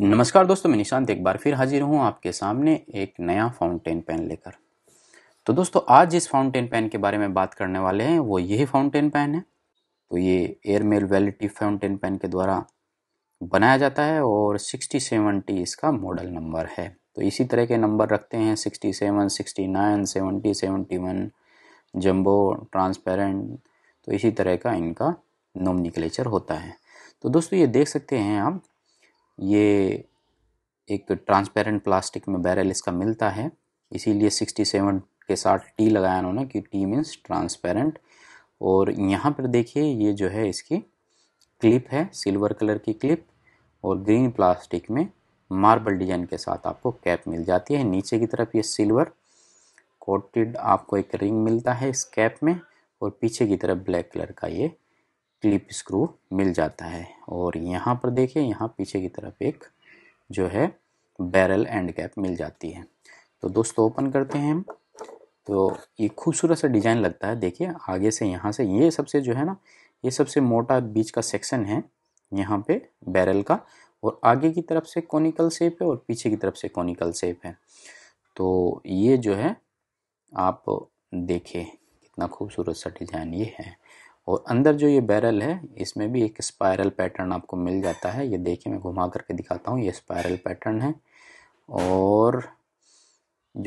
नमस्कार दोस्तों मैं निशांत एक बार फिर हाजिर हूँ आपके सामने एक नया फाउंटेन पेन लेकर तो दोस्तों आज जिस फाउंटेन पेन के बारे में बात करने वाले हैं वो यही फाउंटेन पेन है तो ये एयरमेल वेलिटी फाउंटेन पेन के द्वारा बनाया जाता है और सिक्सटी सेवनटी इसका मॉडल नंबर है तो इसी तरह के नंबर रखते हैं sixty seven sixty nine seventy seventy one jumbo transparent तो इसी तरह का इनका नोमनिक्लेचर होता है तो दोस्तों ये देख सकते हैं आप ये एक ट्रांसपेरेंट प्लास्टिक में बैरल इसका मिलता है इसीलिए 67 के साथ टी लगाया उन्होंने कि टी मीन्स ट्रांसपेरेंट और यहाँ पर देखिए ये जो है इसकी क्लिप है सिल्वर कलर की क्लिप और ग्रीन प्लास्टिक में मार्बल डिजाइन के साथ आपको कैप मिल जाती है नीचे की तरफ ये सिल्वर कोटेड आपको एक रिंग मिलता है इस कैप में और पीछे की तरफ ब्लैक कलर का ये क्लिप स्क्रू मिल जाता है और यहाँ पर देखिए यहाँ पीछे की तरफ एक जो है बैरल एंड कैप मिल जाती है तो दोस्तों ओपन करते हैं हम तो ये खूबसूरत सा डिज़ाइन लगता है देखिए आगे से यहाँ से ये सबसे जो है ना ये सबसे मोटा बीच का सेक्शन है यहाँ पे बैरल का और आगे की तरफ से कॉनिकल सेप है और पीछे की तरफ से कॉनिकल सेप है तो ये जो है आप देखिए कितना खूबसूरत सा डिज़ाइन ये है और अंदर जो ये बैरल है इसमें भी एक स्पायरल पैटर्न आपको मिल जाता है ये देखिए मैं घुमा करके दिखाता हूँ ये स्पायरल पैटर्न है और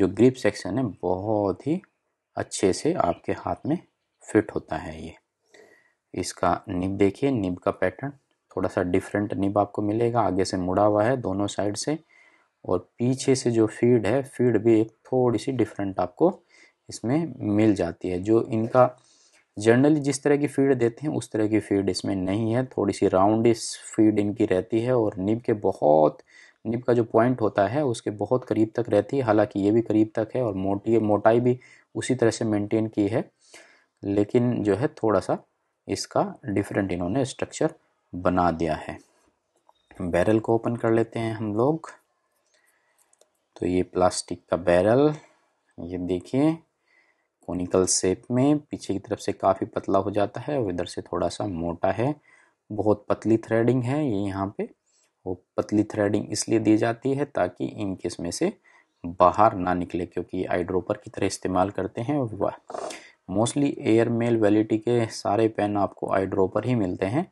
जो ग्रिप सेक्शन है बहुत ही अच्छे से आपके हाथ में फिट होता है ये इसका निब देखिए निब का पैटर्न थोड़ा सा डिफरेंट निब आपको मिलेगा आगे से मुड़ा हुआ है दोनों साइड से और पीछे से जो फीड है फीड भी एक थोड़ी सी डिफरेंट आपको इसमें मिल जाती है जो इनका जनरली जिस तरह की फीड देते हैं उस तरह की फीड इसमें नहीं है थोड़ी सी राउंड इस फीड इनकी रहती है और निब के बहुत निब का जो पॉइंट होता है उसके बहुत करीब तक रहती है हालांकि ये भी करीब तक है और मोटी मोटाई भी उसी तरह से मेंटेन की है लेकिन जो है थोड़ा सा इसका डिफरेंट इन्होंने स्ट्रक्चर बना दिया है बैरल को ओपन कर लेते हैं हम लोग तो ये प्लास्टिक का बैरल ये देखिए कोनिकल शेप में पीछे की तरफ से काफ़ी पतला हो जाता है और इधर से थोड़ा सा मोटा है बहुत पतली थ्रेडिंग है ये यहाँ पे वो पतली थ्रेडिंग इसलिए दी जाती है ताकि इंक इसमें से बाहर ना निकले क्योंकि आई ड्रोपर की तरह इस्तेमाल करते हैं वह मोस्टली एयर मेल वैलिटी के सारे पेन आपको आई ड्रोपर ही मिलते हैं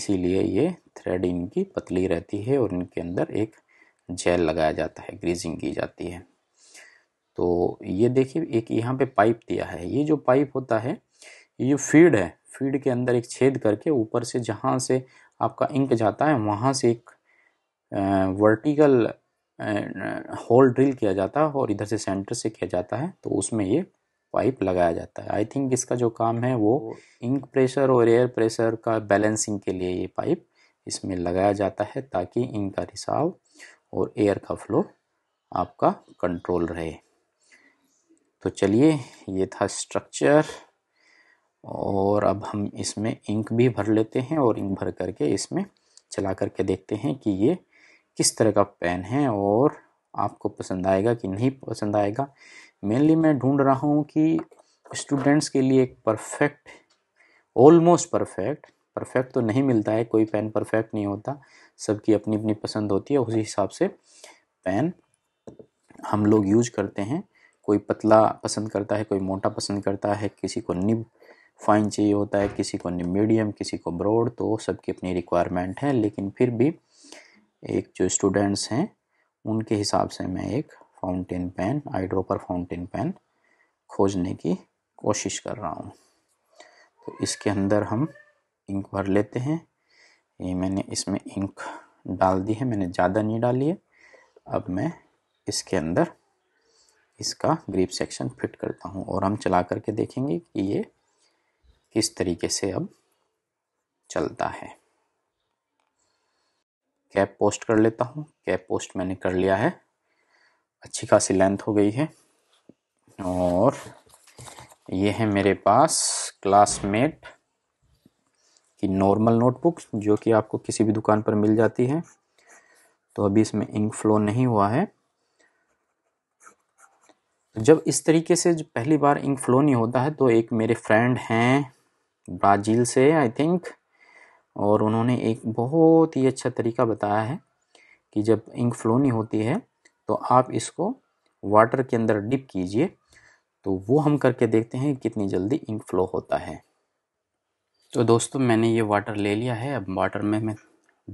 इसीलिए ये थ्रेडिंग की पतली रहती है और इनके अंदर एक जेल लगाया जाता है ग्रीजिंग की जाती है तो ये देखिए एक यहाँ पे पाइप दिया है ये जो पाइप होता है ये जो फीड है फीड के अंदर एक छेद करके ऊपर से जहाँ से आपका इंक जाता है वहाँ से एक वर्टिकल होल ड्रिल किया जाता है और इधर से सेंटर से किया जाता है तो उसमें ये पाइप लगाया जाता है आई थिंक इसका जो काम है वो इंक प्रेशर और एयर प्रेशर का बैलेंसिंग के लिए ये पाइप इसमें लगाया जाता है ताकि इंक का रिसाव और एयर का फ्लो आपका कंट्रोल रहे तो चलिए ये था स्ट्रक्चर और अब हम इसमें इंक भी भर लेते हैं और इंक भर करके इसमें चला करके देखते हैं कि ये किस तरह का पेन है और आपको पसंद आएगा कि नहीं पसंद आएगा मेनली मैं ढूंढ रहा हूँ कि स्टूडेंट्स के लिए एक परफेक्ट ऑलमोस्ट परफेक्ट परफेक्ट तो नहीं मिलता है कोई पेन परफेक्ट नहीं होता सबकी अपनी अपनी पसंद होती है उसी हिसाब से पेन हम लोग यूज करते हैं कोई पतला पसंद करता है कोई मोटा पसंद करता है किसी को निब फाइन चाहिए होता है किसी को निब मीडियम किसी को ब्रॉड तो सबकी अपनी रिक्वायरमेंट है लेकिन फिर भी एक जो स्टूडेंट्स हैं उनके हिसाब से मैं एक fountain pen eye dropper fountain pen खोजने की कोशिश कर रहा हूँ तो इसके अंदर हम इंक भर लेते हैं ये मैंने इसमें इंक डाल दी है मैंने ज़्यादा नहीं डाली है अब मैं इसके अंदर इसका ग्रीप सेक्शन फिट करता हूँ और हम चला करके देखेंगे कि ये किस तरीके से अब चलता है कैप पोस्ट कर लेता हूँ कैप पोस्ट मैंने कर लिया है अच्छी खासी लेंथ हो गई है और ये है मेरे पास क्लासमेट की नॉर्मल नोटबुक जो कि आपको किसी भी दुकान पर मिल जाती है तो अभी इसमें इंक फ्लो नहीं हुआ है जब इस तरीके से पहली बार इंक फ्लो नहीं होता है तो एक मेरे फ्रेंड हैं ब्राज़ील से आई थिंक और उन्होंने एक बहुत ही अच्छा तरीका बताया है कि जब इंक फ्लो नहीं होती है तो आप इसको वाटर के अंदर डिप कीजिए तो वो हम करके देखते हैं कितनी जल्दी इंक फ्लो होता है तो दोस्तों मैंने ये वाटर ले लिया है अब वाटर में मैं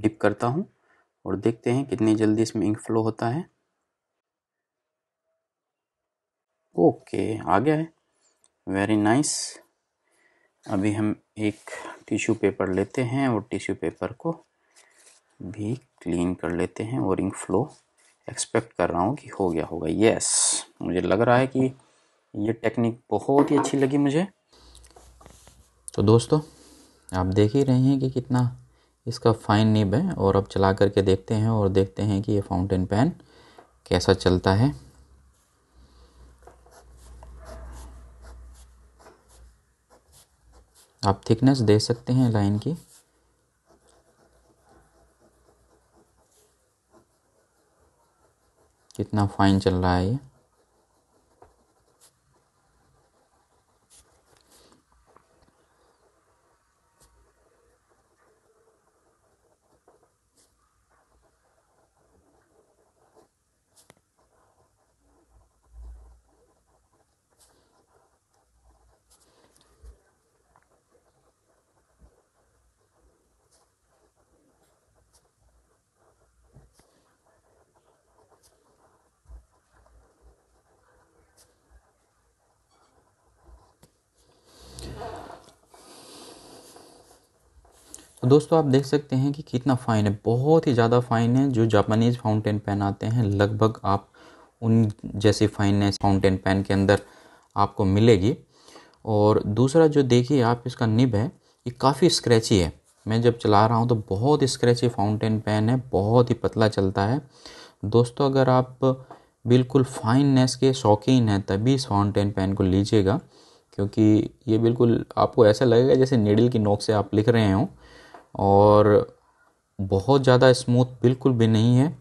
डिप करता हूँ और देखते हैं कितनी जल्दी इसमें इंक फ्लो होता है ओके आ गया है वेरी नाइस अभी हम एक टिश्यू पेपर लेते हैं और टिश्यू पेपर को भी क्लीन कर लेते हैं और इंक फ्लो एक्सपेक्ट कर रहा हूँ कि हो गया होगा यस मुझे लग रहा है कि ये टेक्निक बहुत ही अच्छी लगी मुझे तो दोस्तों आप देख ही रहे हैं कि कितना इसका फाइन निब है और अब चला करके देखते हैं और देखते हैं कि ये फाउंटेन पेन कैसा चलता है आप थिकनेस दे सकते हैं लाइन की कितना फाइन चल रहा है ये तो दोस्तों आप देख सकते हैं कि कितना फ़ाइन है बहुत ही ज़्यादा फ़ाइन है जो जापानीज़ फाउंटेन पेन आते हैं लगभग आप उन जैसी फाइननेस फाउंटेन पेन के अंदर आपको मिलेगी और दूसरा जो देखिए आप इसका निब है ये काफ़ी स्क्रैची है मैं जब चला रहा हूँ तो बहुत स्क्रैची फाउंटेन पेन है बहुत ही पतला चलता है दोस्तों अगर आप बिल्कुल फाइननेस के शौकीन हैं तभी इस फाउंटेन पेन को लीजिएगा क्योंकि ये बिल्कुल आपको ऐसा लगेगा जैसे नीडल की नोक से आप लिख रहे हों और बहुत ज़्यादा स्मूथ बिल्कुल भी नहीं है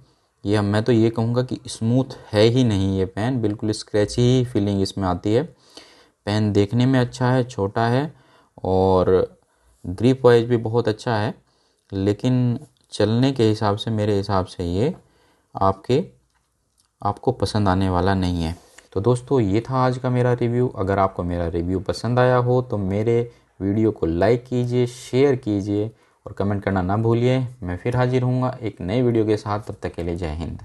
यह मैं तो ये कहूँगा कि स्मूथ है ही नहीं ये पेन बिल्कुल स्क्रैच ही फीलिंग इसमें आती है पेन देखने में अच्छा है छोटा है और ग्रिप वाइज भी बहुत अच्छा है लेकिन चलने के हिसाब से मेरे हिसाब से ये आपके आपको पसंद आने वाला नहीं है तो दोस्तों ये था आज का मेरा रिव्यू अगर आपको मेरा रिव्यू पसंद आया हो तो मेरे वीडियो को लाइक कीजिए शेयर कीजिए और कमेंट करना ना भूलिए मैं फिर हाजिर हूँगा एक नए वीडियो के साथ तब तक के लिए जय हिंद